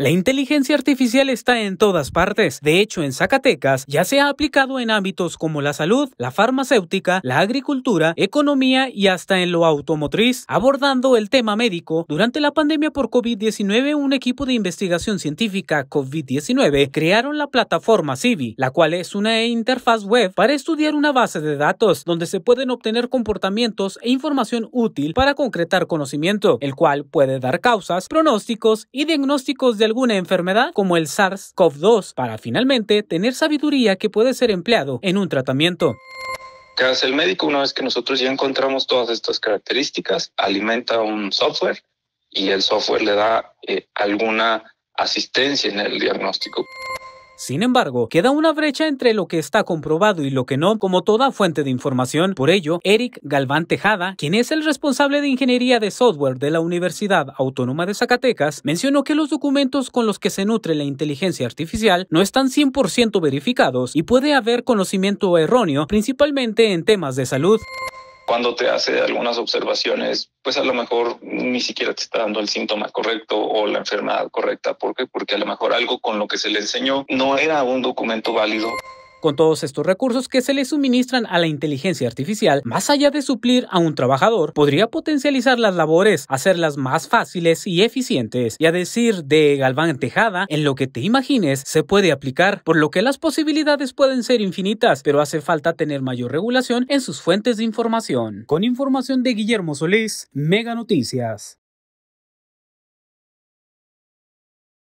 La inteligencia artificial está en todas partes. De hecho, en Zacatecas ya se ha aplicado en ámbitos como la salud, la farmacéutica, la agricultura, economía y hasta en lo automotriz. Abordando el tema médico, durante la pandemia por COVID-19, un equipo de investigación científica COVID-19 crearon la plataforma CIVI, la cual es una interfaz web para estudiar una base de datos donde se pueden obtener comportamientos e información útil para concretar conocimiento, el cual puede dar causas, pronósticos y diagnósticos de alguna enfermedad como el SARS-CoV-2 para finalmente tener sabiduría que puede ser empleado en un tratamiento. ¿Qué hace el médico una vez que nosotros ya encontramos todas estas características? Alimenta un software y el software le da eh, alguna asistencia en el diagnóstico. Sin embargo, queda una brecha entre lo que está comprobado y lo que no, como toda fuente de información. Por ello, Eric Galván Tejada, quien es el responsable de ingeniería de software de la Universidad Autónoma de Zacatecas, mencionó que los documentos con los que se nutre la inteligencia artificial no están 100% verificados y puede haber conocimiento erróneo, principalmente en temas de salud cuando te hace algunas observaciones, pues a lo mejor ni siquiera te está dando el síntoma correcto o la enfermedad correcta. ¿Por qué? Porque a lo mejor algo con lo que se le enseñó no era un documento válido con todos estos recursos que se le suministran a la inteligencia artificial, más allá de suplir a un trabajador, podría potencializar las labores, hacerlas más fáciles y eficientes. Y a decir de Galván Tejada, en lo que te imagines se puede aplicar, por lo que las posibilidades pueden ser infinitas, pero hace falta tener mayor regulación en sus fuentes de información. Con información de Guillermo Solís, Mega Noticias.